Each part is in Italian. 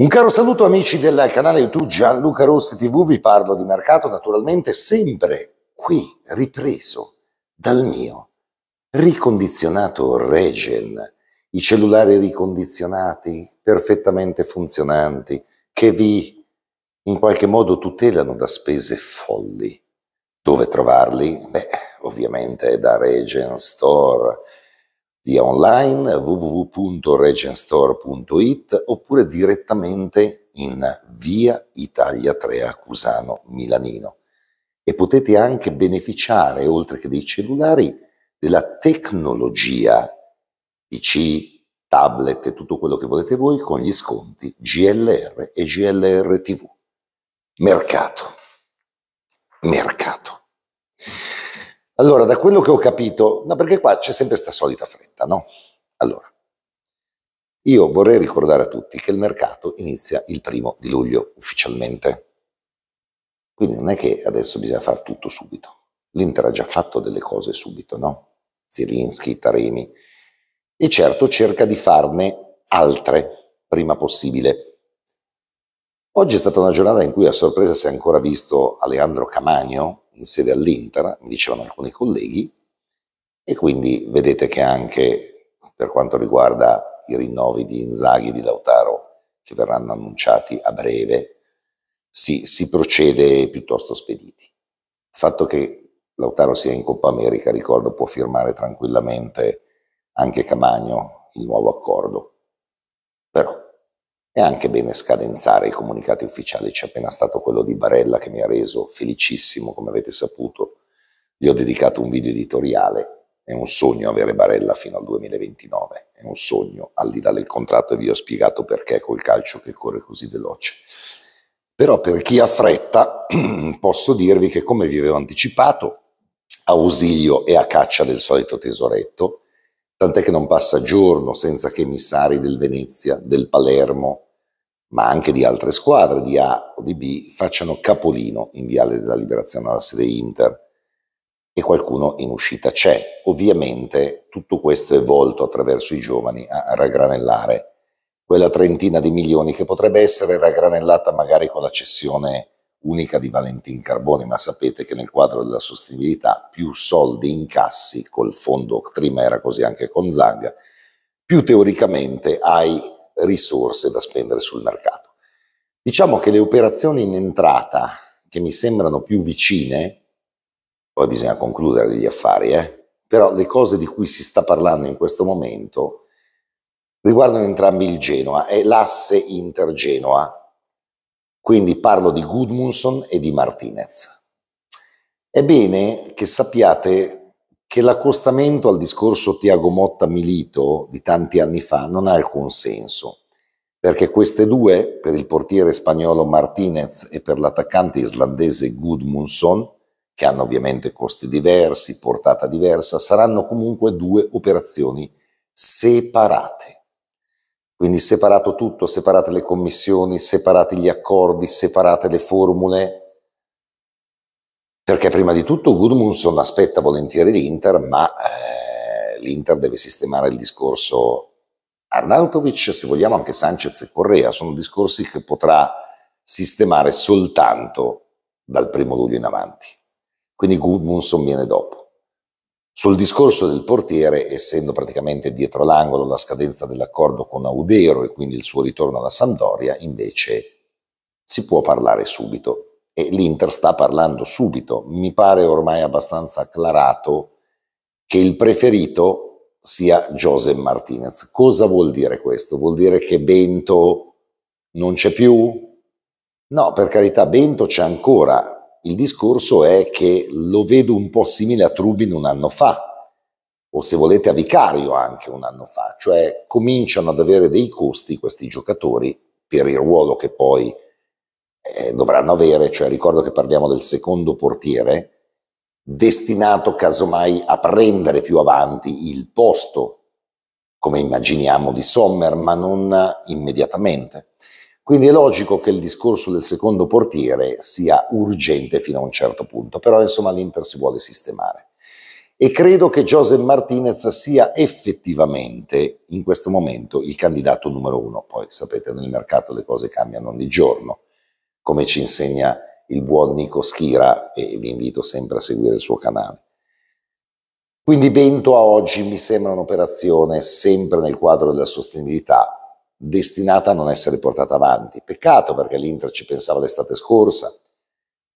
Un caro saluto amici del canale YouTube Gianluca Rossi TV, vi parlo di mercato naturalmente sempre qui, ripreso dal mio ricondizionato Regen, i cellulari ricondizionati, perfettamente funzionanti, che vi in qualche modo tutelano da spese folli. Dove trovarli? Beh, ovviamente da Regen Store, via online www.regenstore.it oppure direttamente in via Italia 3 a Cusano Milanino. E potete anche beneficiare, oltre che dei cellulari, della tecnologia PC, tablet e tutto quello che volete voi con gli sconti GLR e GLR TV. Mercato. Mercato. Allora, da quello che ho capito, no, perché qua c'è sempre questa solita fretta, no? Allora, io vorrei ricordare a tutti che il mercato inizia il primo di luglio ufficialmente. Quindi non è che adesso bisogna fare tutto subito. L'Inter ha già fatto delle cose subito, no? Zielinski, Taremi. E certo cerca di farne altre prima possibile. Oggi è stata una giornata in cui a sorpresa si è ancora visto Aleandro Camagno, in sede all'Inter, mi dicevano alcuni colleghi, e quindi vedete che anche per quanto riguarda i rinnovi di Inzaghi e di Lautaro, che verranno annunciati a breve, si, si procede piuttosto spediti. Il fatto che Lautaro sia in Coppa America, ricordo, può firmare tranquillamente anche Camagno il nuovo accordo. Però è anche bene scadenzare i comunicati ufficiali, c'è appena stato quello di Barella che mi ha reso felicissimo, come avete saputo, gli ho dedicato un video editoriale, è un sogno avere Barella fino al 2029, è un sogno, al di là del contratto e vi ho spiegato perché col calcio che corre così veloce. Però per chi ha fretta posso dirvi che come vi avevo anticipato, Ausilio e a caccia del solito tesoretto, tant'è che non passa giorno senza che emissari del Venezia, del Palermo, ma anche di altre squadre di A o di B, facciano capolino in Viale della Liberazione alla sede Inter e qualcuno in uscita c'è. Ovviamente tutto questo è volto attraverso i giovani a raggranellare quella trentina di milioni che potrebbe essere raggranellata magari con la cessione unica di Valentin Carboni, ma sapete che nel quadro della sostenibilità più soldi incassi col fondo prima era così anche con Zag, più teoricamente hai risorse da spendere sul mercato. Diciamo che le operazioni in entrata che mi sembrano più vicine, poi bisogna concludere degli affari, eh? però le cose di cui si sta parlando in questo momento riguardano entrambi il Genoa, e l'asse Inter-Genoa, quindi parlo di Gudmundsson e di Martinez. È bene che sappiate che l'accostamento al discorso Tiago Motta Milito di tanti anni fa non ha alcun senso, perché queste due, per il portiere spagnolo Martinez e per l'attaccante islandese Gudmundsson, che hanno ovviamente costi diversi, portata diversa, saranno comunque due operazioni separate. Quindi separato tutto, separate le commissioni, separati gli accordi, separate le formule, perché prima di tutto Gudmundsson aspetta volentieri l'Inter, ma eh, l'Inter deve sistemare il discorso Arnautovic, se vogliamo anche Sanchez e Correa, sono discorsi che potrà sistemare soltanto dal primo luglio in avanti. Quindi Gudmundsson viene dopo. Sul discorso del portiere, essendo praticamente dietro l'angolo la scadenza dell'accordo con Audero e quindi il suo ritorno alla Sampdoria, invece si può parlare subito e l'Inter sta parlando subito. Mi pare ormai abbastanza acclarato che il preferito sia Joseph Martinez. Cosa vuol dire questo? Vuol dire che Bento non c'è più? No, per carità, Bento c'è ancora. Il discorso è che lo vedo un po' simile a Trubin un anno fa, o se volete a Vicario anche un anno fa, cioè cominciano ad avere dei costi questi giocatori per il ruolo che poi eh, dovranno avere, cioè ricordo che parliamo del secondo portiere, destinato casomai a prendere più avanti il posto, come immaginiamo, di Sommer, ma non immediatamente. Quindi è logico che il discorso del secondo portiere sia urgente fino a un certo punto, però insomma l'Inter si vuole sistemare. E credo che Joseph Martinez sia effettivamente in questo momento il candidato numero uno. Poi sapete, nel mercato le cose cambiano ogni giorno come ci insegna il buon Nico Schira e vi invito sempre a seguire il suo canale. Quindi Vento a oggi mi sembra un'operazione sempre nel quadro della sostenibilità destinata a non essere portata avanti. Peccato perché l'Inter ci pensava l'estate scorsa,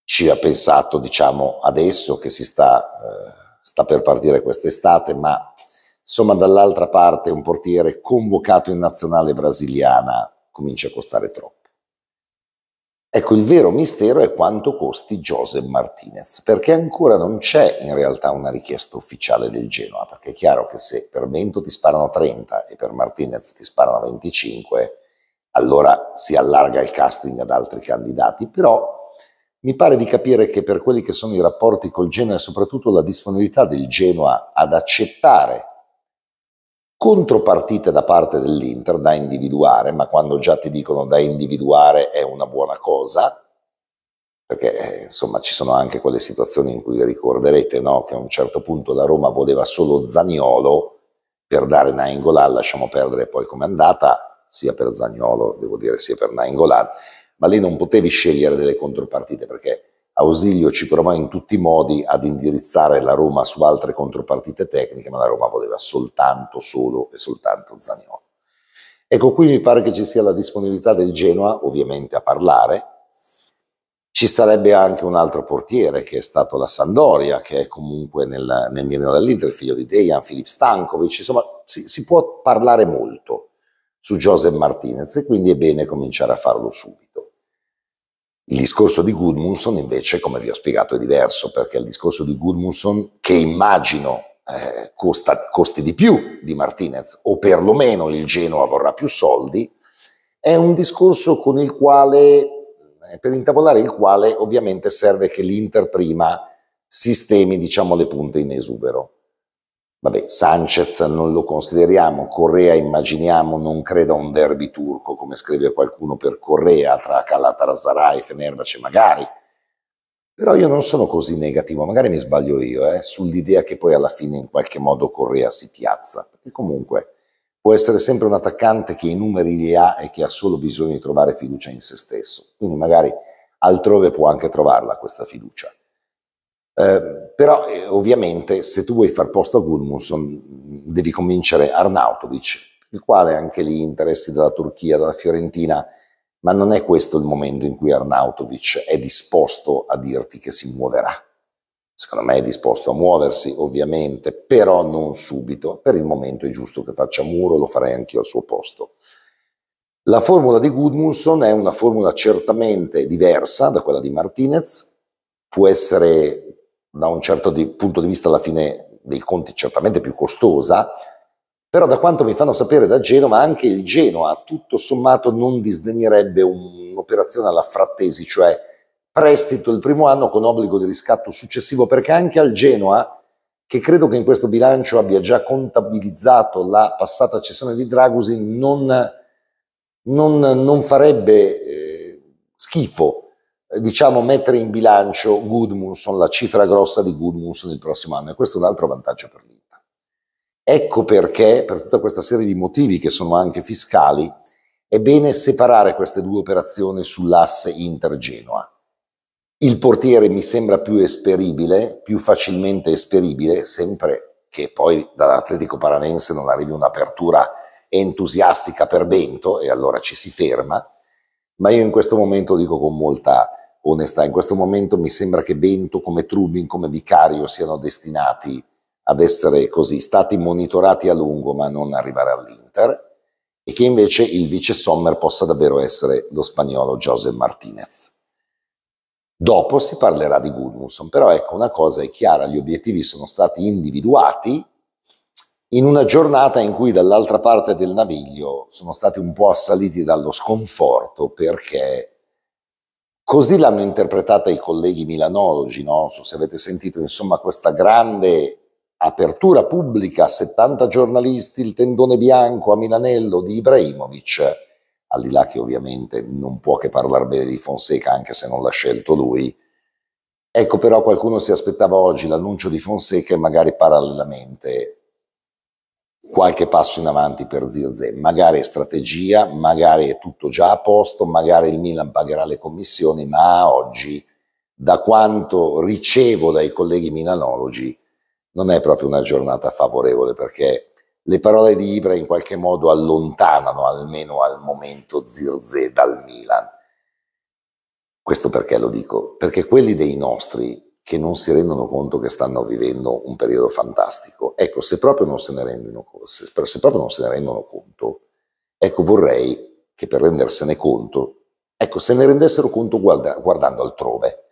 ci ha pensato diciamo adesso che si sta, eh, sta per partire quest'estate, ma insomma dall'altra parte un portiere convocato in nazionale brasiliana comincia a costare troppo. Ecco, il vero mistero è quanto costi Joseph Martinez, perché ancora non c'è in realtà una richiesta ufficiale del Genoa, perché è chiaro che se per Bento ti sparano 30 e per Martinez ti sparano 25, allora si allarga il casting ad altri candidati, però mi pare di capire che per quelli che sono i rapporti col Genoa e soprattutto la disponibilità del Genoa ad accettare contropartite da parte dell'Inter da individuare, ma quando già ti dicono da individuare è una buona cosa, perché eh, insomma ci sono anche quelle situazioni in cui ricorderete no, che a un certo punto la Roma voleva solo Zagnolo per dare Naingolan, lasciamo perdere poi com'è andata, sia per Zagnolo, devo dire, sia per Naingolan, ma lì non potevi scegliere delle contropartite perché Ausilio ci provò in tutti i modi ad indirizzare la Roma su altre contropartite tecniche, ma la Roma voleva soltanto, solo e soltanto Zaniolo. Ecco, qui mi pare che ci sia la disponibilità del Genoa, ovviamente, a parlare. Ci sarebbe anche un altro portiere che è stato la Sandoria, che è comunque nel, nel minore dell'Inter, figlio di Dejan, Filip Stankovic. Insomma, si, si può parlare molto su Joseph Martinez e quindi è bene cominciare a farlo subito. Il discorso di Goodmundson invece, come vi ho spiegato, è diverso, perché il discorso di Goodmundson, che immagino eh, costa, costi di più di Martinez, o perlomeno il Genoa vorrà più soldi, è un discorso con il quale, eh, per intavolare il quale ovviamente serve che l'Inter prima sistemi diciamo, le punte in esubero. Vabbè, Sanchez non lo consideriamo, Correa immaginiamo non creda un derby turco, come scrive qualcuno per Correa, tra Calatasaray e Fenerbahce magari. Però io non sono così negativo, magari mi sbaglio io, eh, sull'idea che poi alla fine in qualche modo Correa si piazza, perché comunque può essere sempre un attaccante che i numeri li ha e che ha solo bisogno di trovare fiducia in se stesso, quindi magari altrove può anche trovarla questa fiducia. Ehm, però eh, ovviamente se tu vuoi far posto a Gudmundsson devi convincere Arnautovic, il quale ha anche lì interessi dalla Turchia, dalla Fiorentina, ma non è questo il momento in cui Arnautovic è disposto a dirti che si muoverà. Secondo me è disposto a muoversi, ovviamente, però non subito. Per il momento è giusto che faccia muro, lo farei anch'io al suo posto. La formula di Gudmundsson è una formula certamente diversa da quella di Martinez, può essere da un certo di, punto di vista alla fine dei conti certamente più costosa, però da quanto mi fanno sapere da Genova anche il Genoa tutto sommato non disdegnerebbe un'operazione alla frattesi, cioè prestito il primo anno con obbligo di riscatto successivo, perché anche al Genoa, che credo che in questo bilancio abbia già contabilizzato la passata cessione di Dragusin, non, non, non farebbe eh, schifo eh, diciamo, mettere in bilancio Goodmunson, la cifra grossa di Goodmunson il prossimo anno e questo è un altro vantaggio per l'Inter. Ecco perché, per tutta questa serie di motivi che sono anche fiscali, è bene separare queste due operazioni sull'asse Inter-Genoa. Il portiere mi sembra più esperibile, più facilmente esperibile, sempre che poi dall'Atletico Paranense non arrivi un'apertura entusiastica per Bento e allora ci si ferma, ma io in questo momento dico con molta onestà. In questo momento mi sembra che Bento come Trubin, come Vicario siano destinati ad essere così, stati monitorati a lungo ma non arrivare all'Inter e che invece il vice Sommer possa davvero essere lo spagnolo José Martinez. Dopo si parlerà di Gudmundsson, però ecco una cosa è chiara, gli obiettivi sono stati individuati in una giornata in cui dall'altra parte del naviglio sono stati un po' assaliti dallo sconforto perché Così l'hanno interpretata i colleghi milanologi, no? so se avete sentito insomma questa grande apertura pubblica, 70 giornalisti, il tendone bianco a Milanello di Ibrahimovic, al di là che ovviamente non può che parlare bene di Fonseca anche se non l'ha scelto lui. Ecco però qualcuno si aspettava oggi l'annuncio di Fonseca e magari parallelamente qualche passo in avanti per Zirze, magari è strategia, magari è tutto già a posto, magari il Milan pagherà le commissioni, ma oggi, da quanto ricevo dai colleghi milanologi, non è proprio una giornata favorevole perché le parole di Ibra in qualche modo allontanano almeno al momento Zirze dal Milan. Questo perché lo dico? Perché quelli dei nostri che non si rendono conto che stanno vivendo un periodo fantastico. Ecco, se proprio non se ne rendono, se, se proprio non se ne rendono conto, ecco vorrei che per rendersene conto, ecco, se ne rendessero conto guarda, guardando altrove,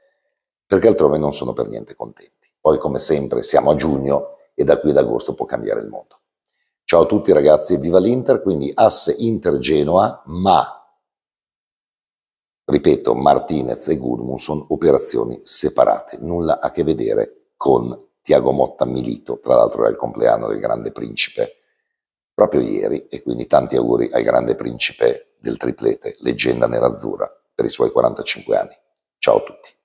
perché altrove non sono per niente contenti. Poi, come sempre, siamo a giugno e da qui ad agosto può cambiare il mondo. Ciao a tutti ragazzi, e viva l'Inter, quindi asse Inter-Genoa, ma Ripeto, Martinez e Gudmundsson operazioni separate, nulla a che vedere con Tiago Motta Milito, tra l'altro era il compleanno del grande principe proprio ieri e quindi tanti auguri al grande principe del triplete, leggenda nerazzurra, per i suoi 45 anni. Ciao a tutti.